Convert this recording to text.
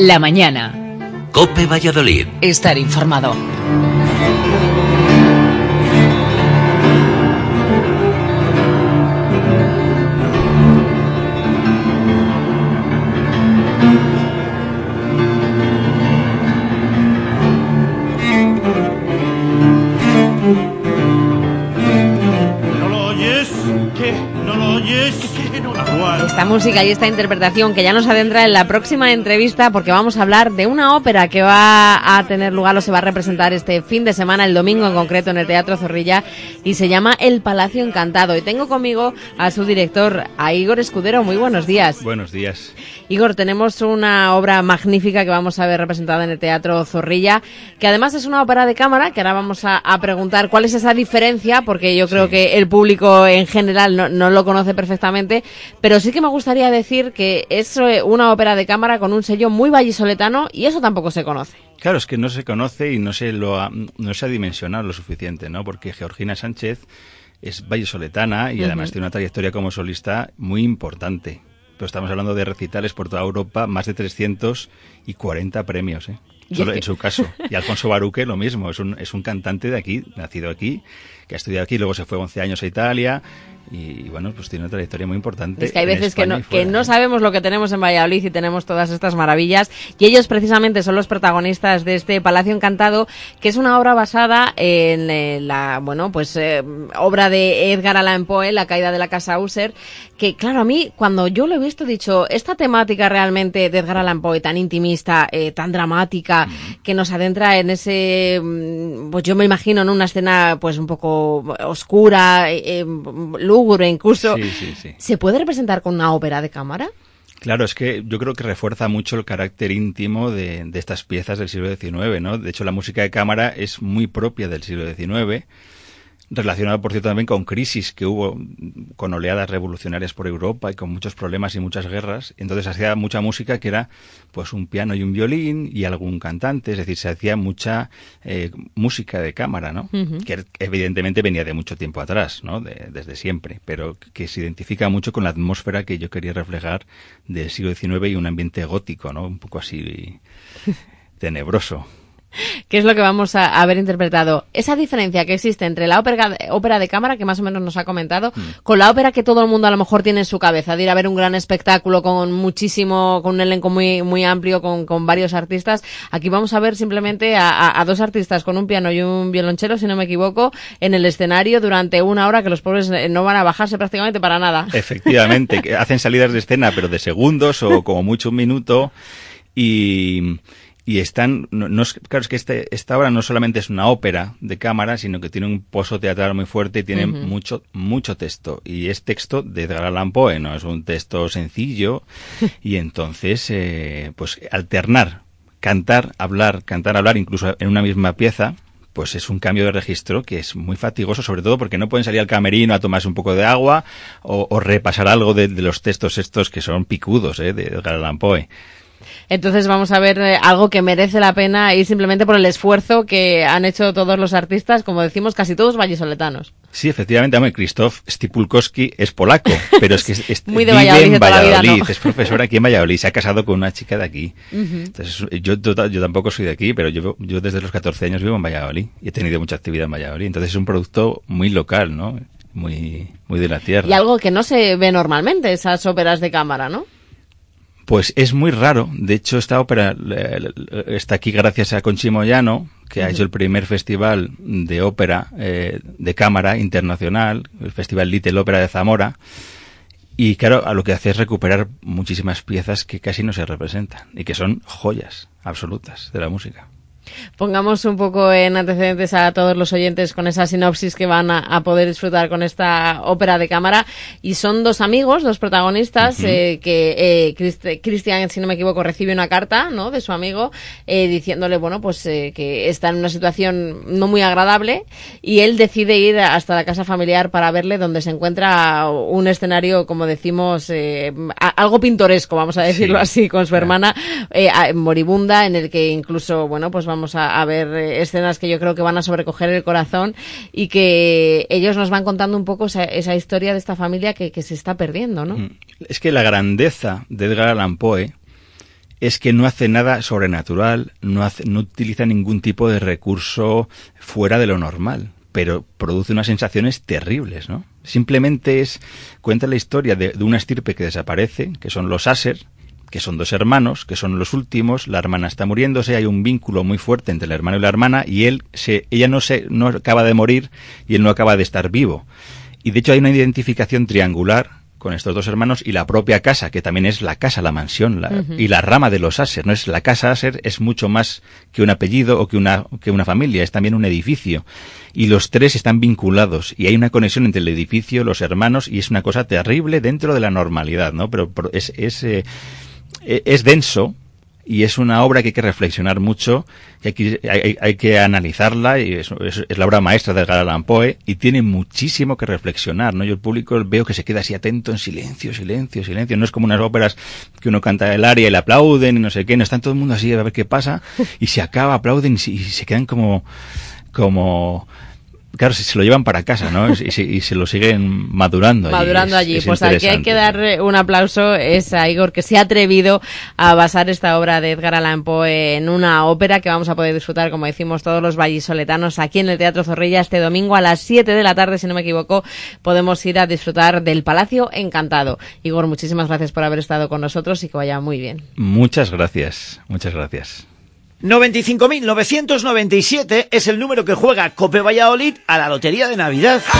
La mañana. Cope Valladolid. Estar informado. esta música y esta interpretación que ya nos adentra en la próxima entrevista porque vamos a hablar de una ópera que va a tener lugar o se va a representar este fin de semana, el domingo en concreto, en el Teatro Zorrilla y se llama El Palacio Encantado. Y tengo conmigo a su director, a Igor Escudero. Muy buenos días. Buenos días. Igor, tenemos una obra magnífica que vamos a ver representada en el Teatro Zorrilla, que además es una ópera de cámara, que ahora vamos a, preguntar cuál es esa diferencia, porque yo creo que el público en general general no, no, lo conoce perfectamente, pero sí que me gustaría decir que es eh, una ópera de cámara con un sello muy vallisoletano y eso tampoco se conoce. Claro, es que no se conoce y no se, lo ha, no dimensionado lo suficiente, ¿no? Porque Georgina Sánchez es vallisoletana y además tiene una trayectoria como solista muy importante. Pero estamos hablando de recitales por toda Europa, más de 340 premios, ¿eh? Solo en su caso. Y Alfonso Baruque lo mismo, es un, es un cantante de aquí, nacido aquí, que ha estudiado aquí, luego se fue 11 años a Italia, y, bueno, pues tiene una trayectoria muy importante. Es que hay veces que no, que no sabemos lo que tenemos en Valladolid y tenemos todas estas maravillas. Y ellos precisamente son los protagonistas de este Palacio Encantado, que es una obra basada en eh, la, bueno, pues eh, obra de Edgar Allan Poe, La caída de la casa User, que claro, a mí cuando yo lo he visto he dicho, esta temática realmente de Edgar Allan Poe tan intimista, eh, tan dramática, que nos adentra en ese, mm, pues yo me imagino en una escena pues un poco oscura, luz incluso. ¿Se puede representar con una ópera de cámara? Claro, es que yo creo que refuerza mucho el carácter íntimo de, de estas piezas del siglo XIX, ¿no? De hecho, la música de cámara es muy propia del siglo XIX relacionado, por cierto, también con crisis que hubo, con oleadas revolucionarias por Europa y con muchos problemas y muchas guerras. Entonces hacía mucha música que era pues un piano y un violín y algún cantante, es decir, se hacía mucha eh, música de cámara, ¿no? Que er, evidentemente venía de mucho tiempo atrás, ¿no? desde siempre, pero que se identifica mucho con la atmósfera que yo quería reflejar del siglo XIX y un ambiente gótico, ¿no? Un poco así tenebroso que es lo que vamos a haber interpretado. Esa diferencia que existe entre la ópera, de cámara, que más o menos nos ha comentado, mm. con la ópera que todo el mundo a lo mejor tiene en su cabeza, de ir a ver un gran espectáculo con muchísimo, con un elenco muy, muy amplio, con, varios artistas. Aquí vamos a ver simplemente a, dos artistas con un piano y un violonchelo, si no me equivoco, en el escenario durante una hora que los pobres eh, no van a bajarse prácticamente para nada. Efectivamente, hacen salidas de escena, pero de segundos o como mucho un minuto. Y, y están, no, es, claro, es que este, esta obra no solamente es una ópera de cámara, sino que tiene un pozo teatral muy fuerte y tiene mucho, mucho texto. Y es texto de Edgar Allan Poe, ¿no? Es un texto sencillo y entonces, eh, pues alternar, cantar, hablar, cantar, hablar, incluso en una misma pieza, pues es un cambio de registro que es muy fatigoso, sobre todo porque no pueden salir al camerino a tomarse un poco de agua o, repasar algo de, de, los textos estos que son picudos, ¿eh? De Edgar Poe. Entonces vamos a ver eh, algo que merece la pena y simplemente por el esfuerzo que han hecho todos los artistas, como decimos, casi todos vallisoletanos. Sí, efectivamente, hombre, Krzysztof Stipulkowski es polaco, pero es que vive en Valladolid, es profesor aquí en Valladolid, se ha casado con una chica de aquí. Entonces, yo, tota, yo tampoco soy de aquí, pero yo, yo desde los 14 años vivo en Valladolid y he tenido mucha actividad en Valladolid. Entonces es un producto muy local, ¿no? Muy, muy de la tierra. Y algo que no se ve normalmente, esas óperas de cámara, ¿no? Pues es muy raro. De hecho, esta ópera eh, está aquí gracias a Conchimo que ha hecho el primer festival de ópera eh, de cámara internacional, el Festival Little Ópera de Zamora. Y claro, a lo que hace es recuperar muchísimas piezas que casi no se representan y que son joyas absolutas de la música. Pongamos un poco en antecedentes a todos los oyentes con esa sinopsis que van a, poder disfrutar con esta ópera de cámara. Y son dos amigos, dos protagonistas, eh, que eh, Cristian, si no me equivoco, recibe una carta ¿no? de su amigo eh, diciéndole bueno, pues que está en una situación no muy agradable y él decide ir hasta la casa familiar para verle donde se encuentra un escenario, como decimos, algo pintoresco, vamos a decirlo así, con su hermana moribunda, en el que incluso, bueno, pues vamos vamos a, ver eh, escenas que yo creo que van a sobrecoger el corazón y que ellos nos van contando un poco esa, historia de esta familia que, se está perdiendo, ¿no? Mm. Es que la grandeza de Edgar Allan Poe es que no hace nada sobrenatural, no, hace, no utiliza ningún tipo de recurso fuera de lo normal, pero produce unas sensaciones terribles, ¿no? Simplemente es cuenta la historia de, una estirpe que desaparece, que son los Asers, que son dos hermanos, que son los últimos, la hermana está muriéndose, hay un vínculo muy fuerte entre el hermano y la hermana, y él se, ella no se, no acaba de morir y él no acaba de estar vivo. Y de hecho hay una identificación triangular con estos dos hermanos y la propia casa, que también es la casa, la mansión, y la rama de los Aser. No es la casa Aser, es mucho más que un apellido o que una, que una familia, es también un edificio. Y los tres están vinculados y hay una conexión entre el edificio, los hermanos, y es una cosa terrible dentro de la normalidad, ¿no? Pero, es, eh, e, es denso y es una obra que hay que reflexionar mucho, hay que, hay, que analizarla, y es, es, la obra maestra de Edgar Poe, y tiene muchísimo que reflexionar, ¿no? Yo el público veo que se queda así atento en silencio, silencio, silencio, no es como unas óperas que uno canta el área y le aplauden y no sé qué, no está todo el mundo así a ver qué pasa, y se acaba, aplauden y se, y se quedan como, como, Claro, si se lo llevan para casa, ¿no? Y, se, lo siguen madurando. Madurando allí. Madurando allí. pues aquí hay que dar eh, un aplauso es a Igor, que se ha atrevido a basar esta obra de Edgar Allan Poe en una ópera que vamos a poder disfrutar, como decimos, todos los vallisoletanos aquí en el Teatro Zorrilla este domingo a las 7 de la tarde, si no me equivoco, podemos ir a disfrutar del Palacio Encantado. Igor, muchísimas gracias por haber estado con nosotros y que vaya muy bien. Muchas gracias, muchas gracias. 95.997 es el número que juega Cope Valladolid a la Lotería de Navidad.